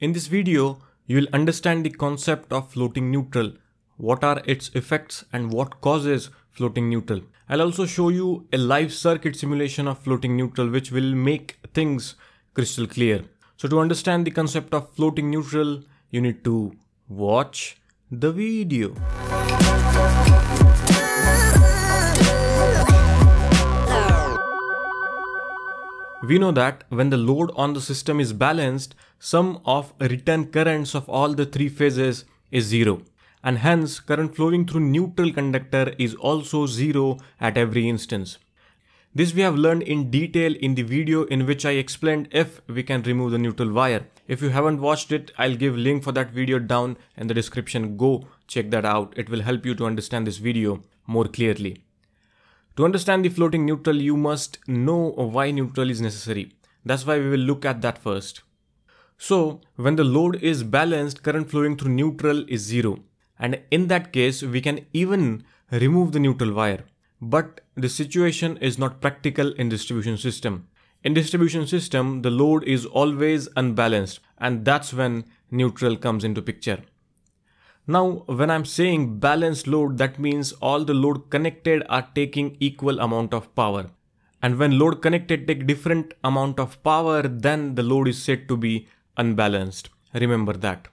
In this video, you will understand the concept of floating neutral, what are its effects and what causes floating neutral. I'll also show you a live circuit simulation of floating neutral which will make things crystal clear. So to understand the concept of floating neutral, you need to watch the video. We know that when the load on the system is balanced, sum of return currents of all the three phases is zero. And hence current flowing through neutral conductor is also zero at every instance. This we have learned in detail in the video in which I explained if we can remove the neutral wire. If you haven't watched it, I'll give link for that video down in the description. Go check that out. It will help you to understand this video more clearly. To understand the floating neutral, you must know why neutral is necessary. That's why we will look at that first. So, when the load is balanced, current flowing through neutral is zero. And in that case, we can even remove the neutral wire. But the situation is not practical in distribution system. In distribution system, the load is always unbalanced and that's when neutral comes into picture. Now, when I'm saying balanced load, that means all the load connected are taking equal amount of power. And when load connected take different amount of power, then the load is said to be unbalanced. Remember that.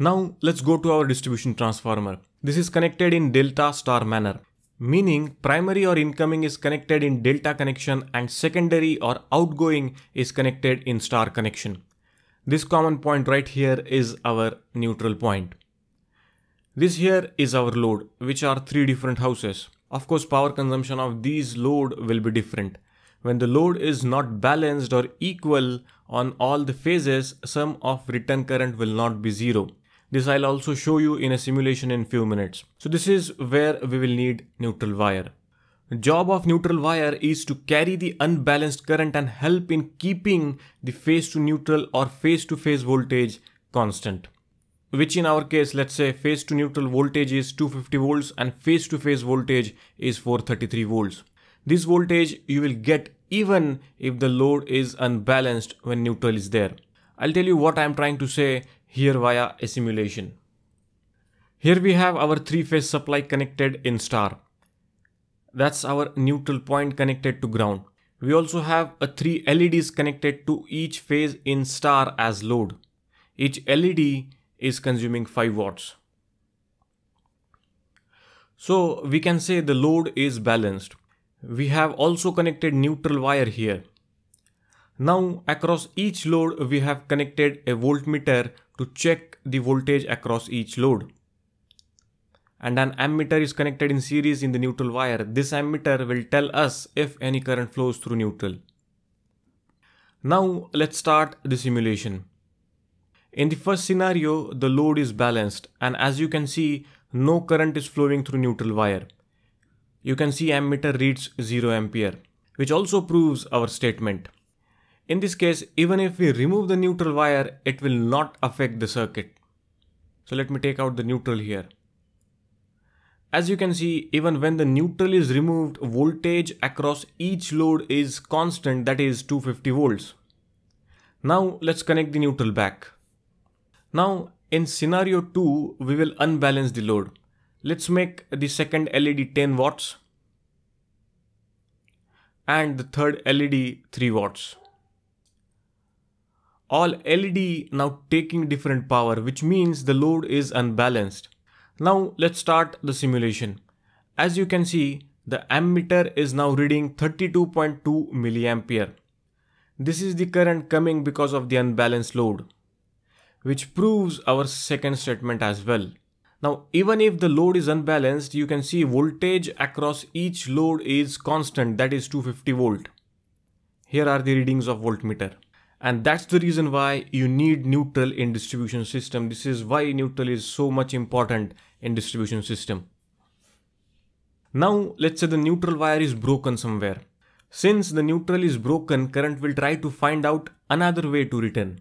Now let's go to our distribution transformer. This is connected in delta star manner, meaning primary or incoming is connected in delta connection and secondary or outgoing is connected in star connection. This common point right here is our neutral point. This here is our load, which are three different houses. Of course, power consumption of these load will be different. When the load is not balanced or equal on all the phases, sum of return current will not be zero. This I'll also show you in a simulation in few minutes. So this is where we will need neutral wire. Job of neutral wire is to carry the unbalanced current and help in keeping the phase to neutral or phase to phase voltage constant which in our case let's say phase to neutral voltage is 250 volts and phase to phase voltage is 433 volts. This voltage you will get even if the load is unbalanced when neutral is there. I'll tell you what I'm trying to say here via a simulation. Here we have our three-phase supply connected in star. That's our neutral point connected to ground. We also have a three LEDs connected to each phase in star as load. Each LED is consuming 5 watts. So we can say the load is balanced. We have also connected neutral wire here. Now across each load we have connected a voltmeter to check the voltage across each load. And an ammeter is connected in series in the neutral wire. This ammeter will tell us if any current flows through neutral. Now let's start the simulation. In the first scenario, the load is balanced and as you can see, no current is flowing through neutral wire. You can see ammeter reads 0 ampere, which also proves our statement. In this case, even if we remove the neutral wire, it will not affect the circuit. So let me take out the neutral here. As you can see, even when the neutral is removed, voltage across each load is constant, that is 250 volts. Now let's connect the neutral back. Now in scenario 2, we will unbalance the load. Let's make the second LED 10 watts and the third LED 3 watts. All LED now taking different power which means the load is unbalanced. Now let's start the simulation. As you can see the ammeter is now reading 32.2 milliampere. This is the current coming because of the unbalanced load which proves our second statement as well. Now, even if the load is unbalanced, you can see voltage across each load is constant, that is 250 volt. Here are the readings of voltmeter. And that's the reason why you need neutral in distribution system. This is why neutral is so much important in distribution system. Now, let's say the neutral wire is broken somewhere. Since the neutral is broken, current will try to find out another way to return.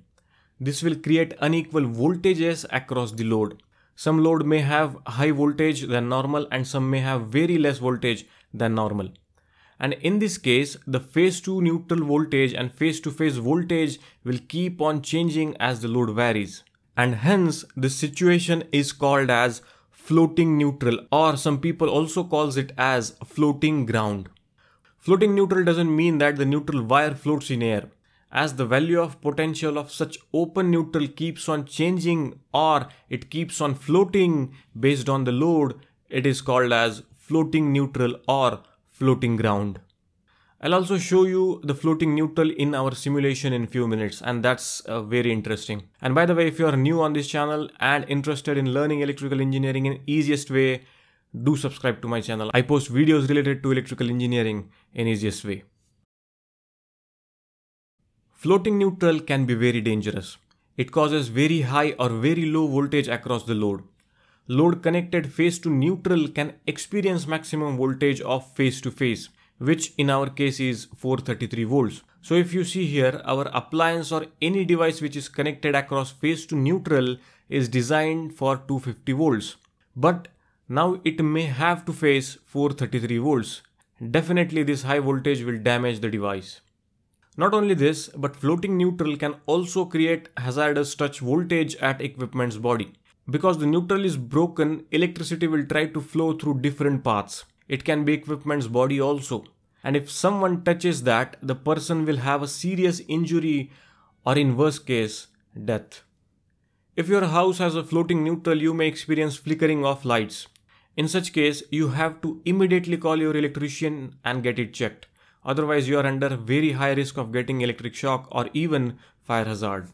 This will create unequal voltages across the load. Some load may have high voltage than normal and some may have very less voltage than normal. And in this case, the phase to neutral voltage and phase to phase voltage will keep on changing as the load varies. And hence, this situation is called as floating neutral or some people also calls it as floating ground. Floating neutral doesn't mean that the neutral wire floats in air as the value of potential of such open neutral keeps on changing or it keeps on floating based on the load, it is called as floating neutral or floating ground. I'll also show you the floating neutral in our simulation in few minutes and that's uh, very interesting. And by the way, if you are new on this channel and interested in learning electrical engineering in easiest way, do subscribe to my channel. I post videos related to electrical engineering in easiest way. Floating neutral can be very dangerous. It causes very high or very low voltage across the load. Load connected phase to neutral can experience maximum voltage of phase to phase, which in our case is 433 volts. So if you see here, our appliance or any device which is connected across phase to neutral is designed for 250 volts. But now it may have to face 433 volts. Definitely this high voltage will damage the device. Not only this, but floating neutral can also create hazardous touch voltage at equipment's body. Because the neutral is broken, electricity will try to flow through different paths. It can be equipment's body also. And if someone touches that, the person will have a serious injury or in worst case, death. If your house has a floating neutral, you may experience flickering of lights. In such case, you have to immediately call your electrician and get it checked. Otherwise, you are under very high risk of getting electric shock or even fire hazard.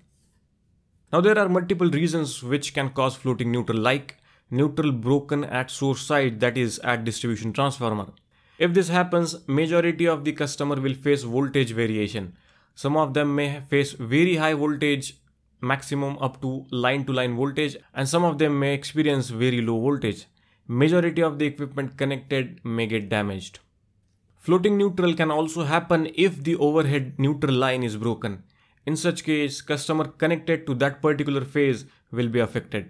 Now, there are multiple reasons which can cause floating neutral, like neutral broken at source side, that is at distribution transformer. If this happens, majority of the customer will face voltage variation. Some of them may face very high voltage, maximum up to line to line voltage, and some of them may experience very low voltage. Majority of the equipment connected may get damaged. Floating neutral can also happen if the overhead neutral line is broken. In such case, customer connected to that particular phase will be affected.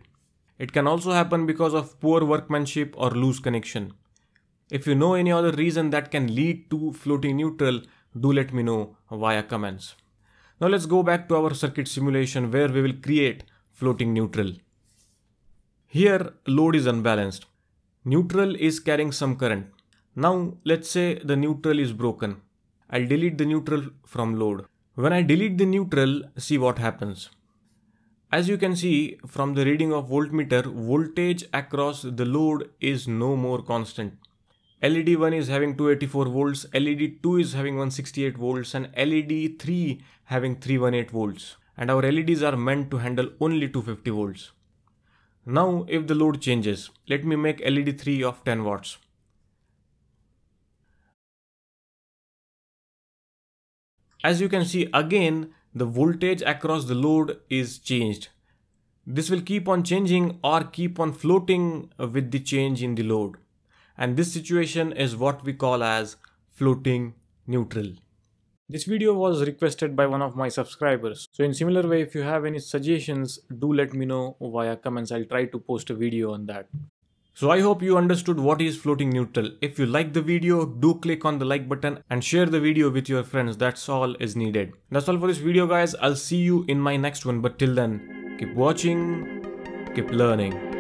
It can also happen because of poor workmanship or loose connection. If you know any other reason that can lead to floating neutral, do let me know via comments. Now let's go back to our circuit simulation where we will create floating neutral. Here load is unbalanced. Neutral is carrying some current. Now let's say the neutral is broken. I'll delete the neutral from load. When I delete the neutral, see what happens. As you can see from the reading of voltmeter, voltage across the load is no more constant. LED 1 is having 284 volts, LED 2 is having 168 volts and LED 3 having 318 volts. And our LEDs are meant to handle only 250 volts. Now if the load changes, let me make LED 3 of 10 watts. As you can see again, the voltage across the load is changed. This will keep on changing or keep on floating with the change in the load. And this situation is what we call as floating neutral. This video was requested by one of my subscribers. So in similar way, if you have any suggestions, do let me know via comments. I'll try to post a video on that. So I hope you understood what is floating neutral. If you like the video, do click on the like button and share the video with your friends. That's all is needed. That's all for this video guys. I'll see you in my next one. But till then, keep watching, keep learning.